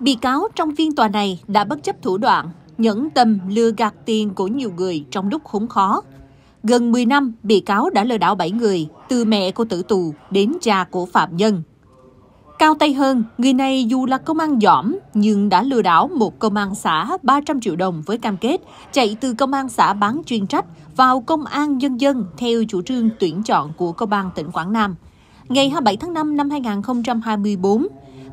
Bị cáo trong phiên tòa này đã bất chấp thủ đoạn, nhẫn tâm lừa gạt tiền của nhiều người trong lúc khốn khó. Gần 10 năm, bị cáo đã lừa đảo 7 người, từ mẹ của tử tù đến cha của phạm nhân. Cao tay hơn, người này dù là công an giỏm nhưng đã lừa đảo một công an xã 300 triệu đồng với cam kết chạy từ công an xã bán chuyên trách vào công an dân dân theo chủ trương tuyển chọn của công an tỉnh Quảng Nam. Ngày 27 tháng 5 năm 2024,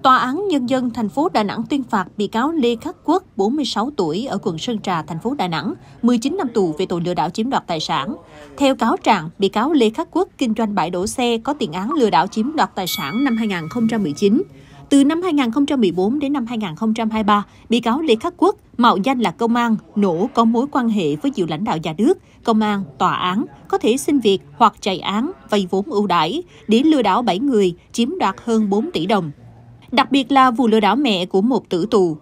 Tòa án Nhân dân thành phố Đà Nẵng tuyên phạt bị cáo Lê Khắc Quốc, 46 tuổi, ở quận Sơn Trà, thành phố Đà Nẵng, 19 năm tù về tội lừa đảo chiếm đoạt tài sản. Theo cáo trạng, bị cáo Lê Khắc Quốc kinh doanh bãi đổ xe có tiền án lừa đảo chiếm đoạt tài sản năm 2019. Từ năm 2014 đến năm 2023, bị cáo Lê Khắc Quốc mạo danh là công an, nổ có mối quan hệ với nhiều lãnh đạo nhà nước, công an, tòa án, có thể xin việc hoặc chạy án, vay vốn ưu đãi để lừa đảo 7 người, chiếm đoạt hơn 4 tỷ đồng đặc biệt là vụ lừa đảo mẹ của một tử tù.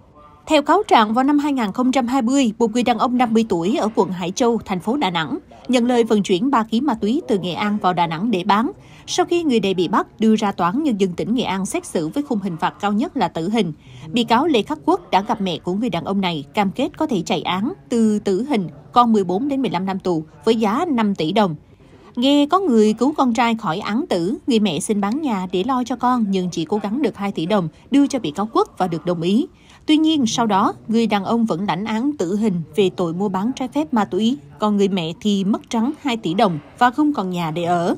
Theo cáo trạng, vào năm 2020, một người đàn ông 50 tuổi ở quận Hải Châu, thành phố Đà Nẵng, nhận lời vận chuyển 3 kg ma túy từ Nghệ An vào Đà Nẵng để bán. Sau khi người này bị bắt, đưa ra tòa án Nhân dân tỉnh Nghệ An xét xử với khung hình phạt cao nhất là tử hình. Bị cáo Lê Khắc Quốc đã gặp mẹ của người đàn ông này, cam kết có thể chạy án từ tử hình còn 14 đến 15 năm tù với giá 5 tỷ đồng. Nghe có người cứu con trai khỏi án tử, người mẹ xin bán nhà để lo cho con nhưng chỉ cố gắng được 2 tỷ đồng đưa cho bị cáo Quốc và được đồng ý. Tuy nhiên, sau đó, người đàn ông vẫn lãnh án tử hình về tội mua bán trái phép ma túy, còn người mẹ thì mất trắng 2 tỷ đồng và không còn nhà để ở.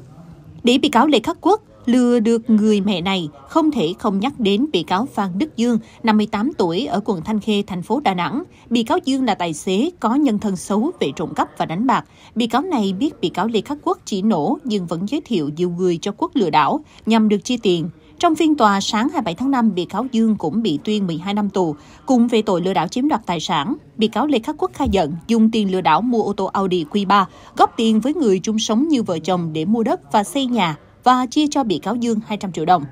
Để bị cáo Lê Khắc Quốc lừa được người mẹ này không thể không nhắc đến bị cáo Phan Đức Dương, 58 tuổi ở quận Thanh Khê, thành phố Đà Nẵng. Bị cáo Dương là tài xế có nhân thân xấu về trộm cắp và đánh bạc. Bị cáo này biết bị cáo Lê Khắc Quốc chỉ nổ nhưng vẫn giới thiệu nhiều người cho Quốc lừa đảo nhằm được chi tiền. Trong phiên tòa sáng 27 tháng 5, bị cáo Dương cũng bị tuyên 12 năm tù, cùng về tội lừa đảo chiếm đoạt tài sản. Bị cáo Lê Khắc Quốc khai nhận dùng tiền lừa đảo mua ô tô Audi Q3, góp tiền với người chung sống như vợ chồng để mua đất và xây nhà và chia cho bị cáo Dương 200 triệu đồng.